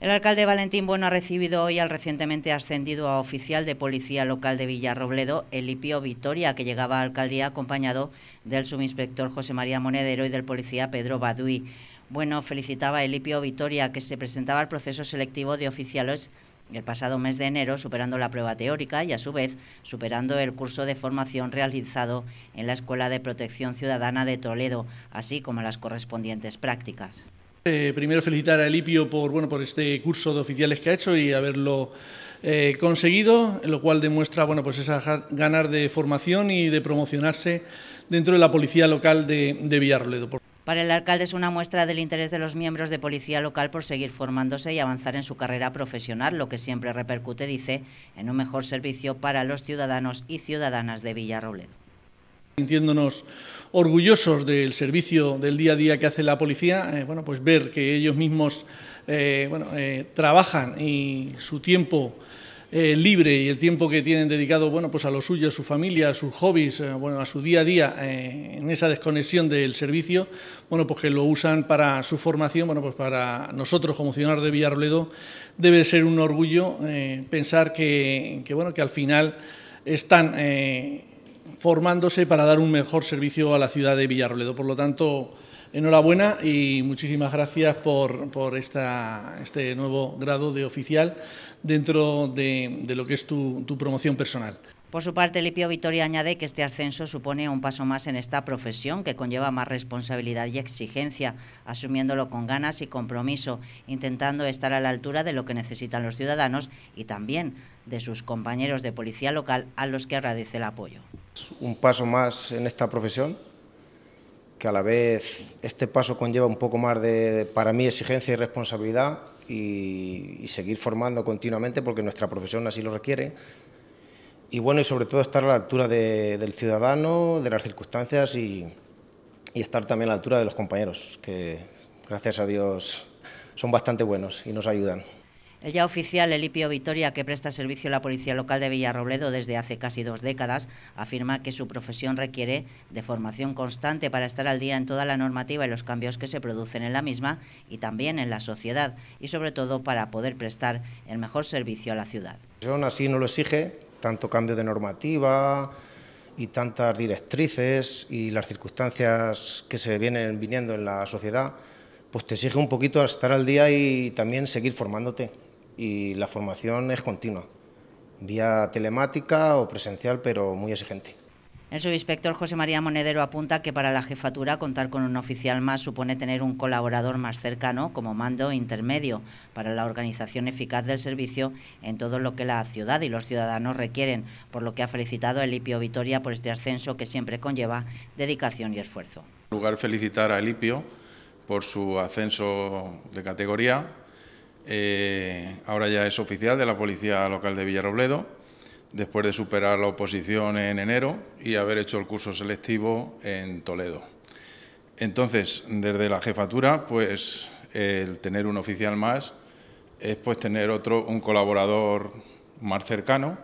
El alcalde Valentín Bueno ha recibido hoy al recientemente ascendido a oficial de policía local de Villarrobledo, Elipio Vitoria, que llegaba a alcaldía acompañado del subinspector José María Monedero y del policía Pedro Baduí. Bueno felicitaba a Elipio Vitoria, que se presentaba al proceso selectivo de oficiales el pasado mes de enero, superando la prueba teórica y, a su vez, superando el curso de formación realizado en la Escuela de Protección Ciudadana de Toledo, así como las correspondientes prácticas. Eh, primero felicitar a Elipio por, bueno, por este curso de oficiales que ha hecho y haberlo eh, conseguido, lo cual demuestra bueno, pues esa ganar de formación y de promocionarse dentro de la policía local de, de Villarroledo. Para el alcalde es una muestra del interés de los miembros de policía local por seguir formándose y avanzar en su carrera profesional, lo que siempre repercute, dice, en un mejor servicio para los ciudadanos y ciudadanas de Villarroledo. Sintiéndonos orgullosos del servicio del día a día que hace la policía, eh, bueno, pues ver que ellos mismos eh, eh, trabajan y su tiempo libre y el tiempo que tienen dedicado bueno, pues a lo suyo, a su familia, a sus hobbies, bueno, a su día a día, en esa desconexión del servicio, bueno, pues que lo usan para su formación, bueno, pues para nosotros como ciudadanos de Villaroledo debe ser un orgullo pensar que, que, bueno, que al final están formándose para dar un mejor servicio a la ciudad de Villarroledo. Por lo tanto, enhorabuena y muchísimas gracias por, por esta, este nuevo grado de oficial dentro de, lo que es tu, tu promoción personal. Por su parte, Lipio Vitoria añade que este ascenso supone un paso más en esta profesión que conlleva más responsabilidad y exigencia, asumiéndolo con ganas y compromiso, intentando estar a la altura de lo que necesitan los ciudadanos y también de sus compañeros de policía local a los que agradece el apoyo un paso más en esta profesión, que a la vez este paso conlleva un poco más de, para mí, exigencia y responsabilidad y, seguir formando continuamente porque nuestra profesión así lo requiere. Y bueno, y sobre todo estar a la altura del ciudadano, de las circunstancias y estar también a la altura de los compañeros, que gracias a Dios son bastante buenos y nos ayudan. El ya oficial Elipio Vitoria, que presta servicio a la Policía Local de Villarrobledo desde hace casi dos décadas, afirma que su profesión requiere de formación constante para estar al día en toda la normativa y los cambios que se producen en la misma y también en la sociedad, y sobre todo para poder prestar el mejor servicio a la ciudad. Son así no lo exige, tanto cambio de normativa, y tantas directrices y las circunstancias que se vienen viniendo en la sociedad, pues te exige un poquito estar al día y también seguir formándote y la formación es continua, vía telemática o presencial, pero muy exigente. El subinspector José María Monedero apunta que para la jefatura contar con un oficial más supone tener un colaborador más cercano como mando intermedio para la organización eficaz del servicio en todo lo que la ciudad y los ciudadanos requieren, por lo que ha felicitado a Elipio Vitoria por este ascenso que siempre conlleva dedicación y esfuerzo. En lugar felicitar a Elipio por su ascenso de categoría eh, ahora ya es oficial de la Policía Local de Villarrobledo, después de superar la oposición en enero y haber hecho el curso selectivo en Toledo. Entonces, desde la jefatura, pues el tener un oficial más es pues tener otro, un colaborador más cercano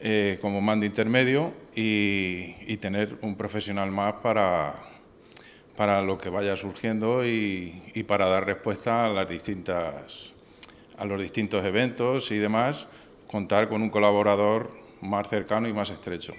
eh, como mando intermedio y, tener un profesional más para, para lo que vaya surgiendo y para dar respuesta a las distintas a los distintos eventos y demás, contar con un colaborador más cercano y más estrecho.